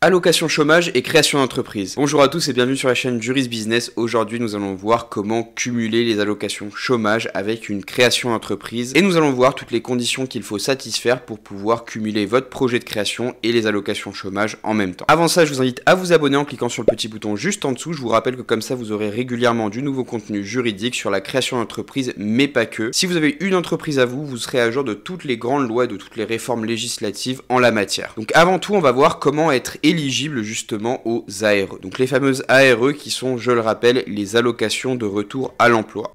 Allocation chômage et création d'entreprise. Bonjour à tous et bienvenue sur la chaîne Juris Business. Aujourd'hui, nous allons voir comment cumuler les allocations chômage avec une création d'entreprise et nous allons voir toutes les conditions qu'il faut satisfaire pour pouvoir cumuler votre projet de création et les allocations chômage en même temps. Avant ça, je vous invite à vous abonner en cliquant sur le petit bouton juste en dessous. Je vous rappelle que comme ça, vous aurez régulièrement du nouveau contenu juridique sur la création d'entreprise, mais pas que. Si vous avez une entreprise à vous, vous serez à jour de toutes les grandes lois de toutes les réformes législatives en la matière. Donc avant tout, on va voir comment être éligibles justement aux ARE. Donc les fameuses ARE qui sont, je le rappelle, les allocations de retour à l'emploi.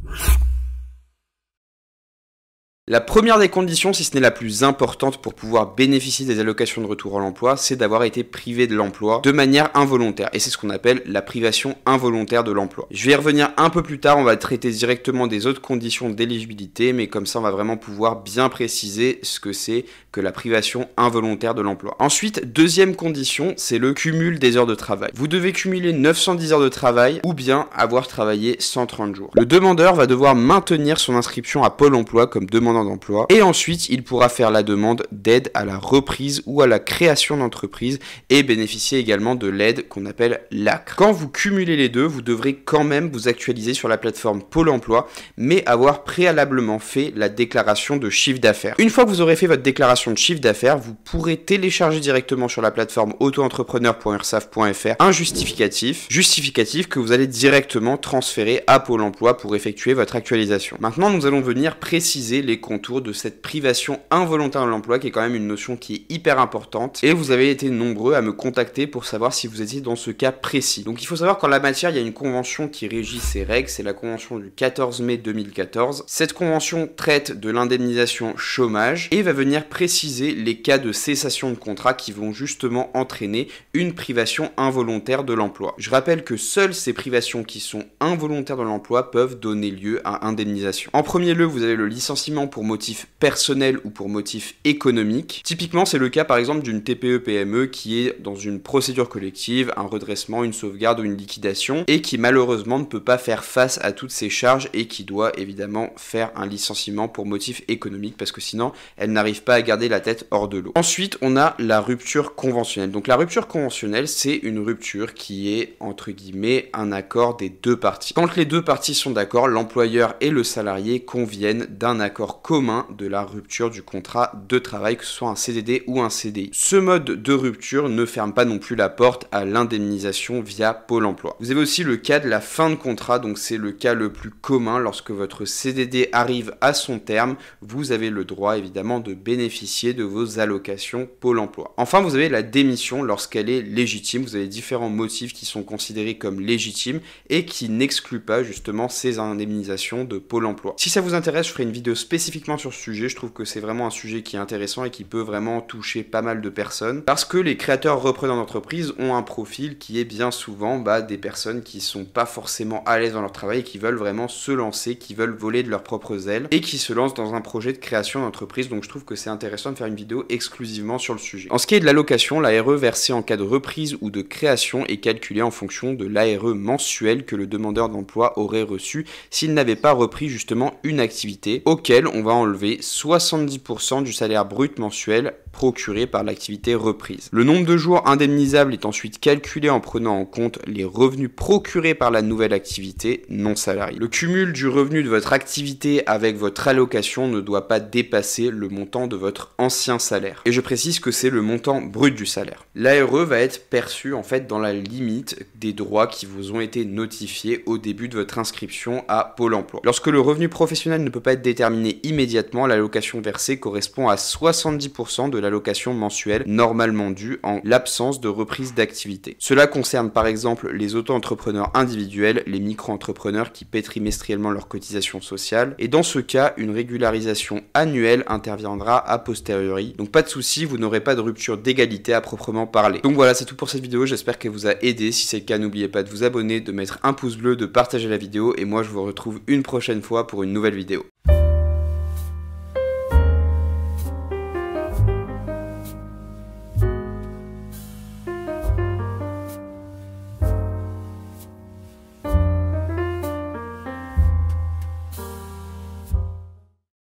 La première des conditions, si ce n'est la plus importante pour pouvoir bénéficier des allocations de retour à l'emploi, c'est d'avoir été privé de l'emploi de manière involontaire. Et c'est ce qu'on appelle la privation involontaire de l'emploi. Je vais y revenir un peu plus tard, on va traiter directement des autres conditions d'éligibilité, mais comme ça on va vraiment pouvoir bien préciser ce que c'est que la privation involontaire de l'emploi. Ensuite, deuxième condition, c'est le cumul des heures de travail. Vous devez cumuler 910 heures de travail ou bien avoir travaillé 130 jours. Le demandeur va devoir maintenir son inscription à Pôle emploi comme demandeur d'emploi. Et ensuite, il pourra faire la demande d'aide à la reprise ou à la création d'entreprise et bénéficier également de l'aide qu'on appelle l'ACRE. Quand vous cumulez les deux, vous devrez quand même vous actualiser sur la plateforme Pôle emploi, mais avoir préalablement fait la déclaration de chiffre d'affaires. Une fois que vous aurez fait votre déclaration de chiffre d'affaires, vous pourrez télécharger directement sur la plateforme autoentrepreneur.ursaf.fr un justificatif, justificatif que vous allez directement transférer à Pôle emploi pour effectuer votre actualisation. Maintenant, nous allons venir préciser les contour de cette privation involontaire de l'emploi qui est quand même une notion qui est hyper importante. Et vous avez été nombreux à me contacter pour savoir si vous étiez dans ce cas précis. Donc il faut savoir qu'en la matière, il y a une convention qui régit ces règles, c'est la convention du 14 mai 2014. Cette convention traite de l'indemnisation chômage et va venir préciser les cas de cessation de contrat qui vont justement entraîner une privation involontaire de l'emploi. Je rappelle que seules ces privations qui sont involontaires de l'emploi peuvent donner lieu à indemnisation. En premier lieu, vous avez le licenciement pour motif personnel ou pour motif économique. Typiquement, c'est le cas par exemple d'une TPE-PME e qui est dans une procédure collective, un redressement, une sauvegarde ou une liquidation, et qui malheureusement ne peut pas faire face à toutes ces charges et qui doit évidemment faire un licenciement pour motif économique parce que sinon elle n'arrive pas à garder la tête hors de l'eau. Ensuite, on a la rupture conventionnelle. Donc la rupture conventionnelle, c'est une rupture qui est entre guillemets un accord des deux parties. Quand les deux parties sont d'accord, l'employeur et le salarié conviennent d'un accord commun de la rupture du contrat de travail, que ce soit un CDD ou un CDI. Ce mode de rupture ne ferme pas non plus la porte à l'indemnisation via Pôle emploi. Vous avez aussi le cas de la fin de contrat, donc c'est le cas le plus commun. Lorsque votre CDD arrive à son terme, vous avez le droit évidemment de bénéficier de vos allocations Pôle emploi. Enfin, vous avez la démission lorsqu'elle est légitime. Vous avez différents motifs qui sont considérés comme légitimes et qui n'excluent pas justement ces indemnisations de Pôle emploi. Si ça vous intéresse, je ferai une vidéo spécifique sur ce sujet, je trouve que c'est vraiment un sujet qui est intéressant et qui peut vraiment toucher pas mal de personnes. Parce que les créateurs repreneurs d'entreprise ont un profil qui est bien souvent bah, des personnes qui sont pas forcément à l'aise dans leur travail et qui veulent vraiment se lancer, qui veulent voler de leurs propres ailes et qui se lancent dans un projet de création d'entreprise. Donc je trouve que c'est intéressant de faire une vidéo exclusivement sur le sujet. En ce qui est de l'allocation, l'ARE versée en cas de reprise ou de création est calculée en fonction de l'ARE mensuel que le demandeur d'emploi aurait reçu s'il n'avait pas repris justement une activité auquel on va enlever 70% du salaire brut mensuel procuré par l'activité reprise. Le nombre de jours indemnisables est ensuite calculé en prenant en compte les revenus procurés par la nouvelle activité non salariée. Le cumul du revenu de votre activité avec votre allocation ne doit pas dépasser le montant de votre ancien salaire. Et je précise que c'est le montant brut du salaire. L'ARE va être perçu en fait dans la limite des droits qui vous ont été notifiés au début de votre inscription à Pôle emploi. Lorsque le revenu professionnel ne peut pas être déterminé immédiatement, immédiatement l'allocation versée correspond à 70% de l'allocation mensuelle normalement due en l'absence de reprise d'activité. Cela concerne par exemple les auto-entrepreneurs individuels, les micro-entrepreneurs qui paient trimestriellement leurs cotisations sociales, et dans ce cas, une régularisation annuelle interviendra a posteriori. Donc pas de souci, vous n'aurez pas de rupture d'égalité à proprement parler. Donc voilà, c'est tout pour cette vidéo, j'espère qu'elle vous a aidé. Si c'est le cas, n'oubliez pas de vous abonner, de mettre un pouce bleu, de partager la vidéo, et moi je vous retrouve une prochaine fois pour une nouvelle vidéo.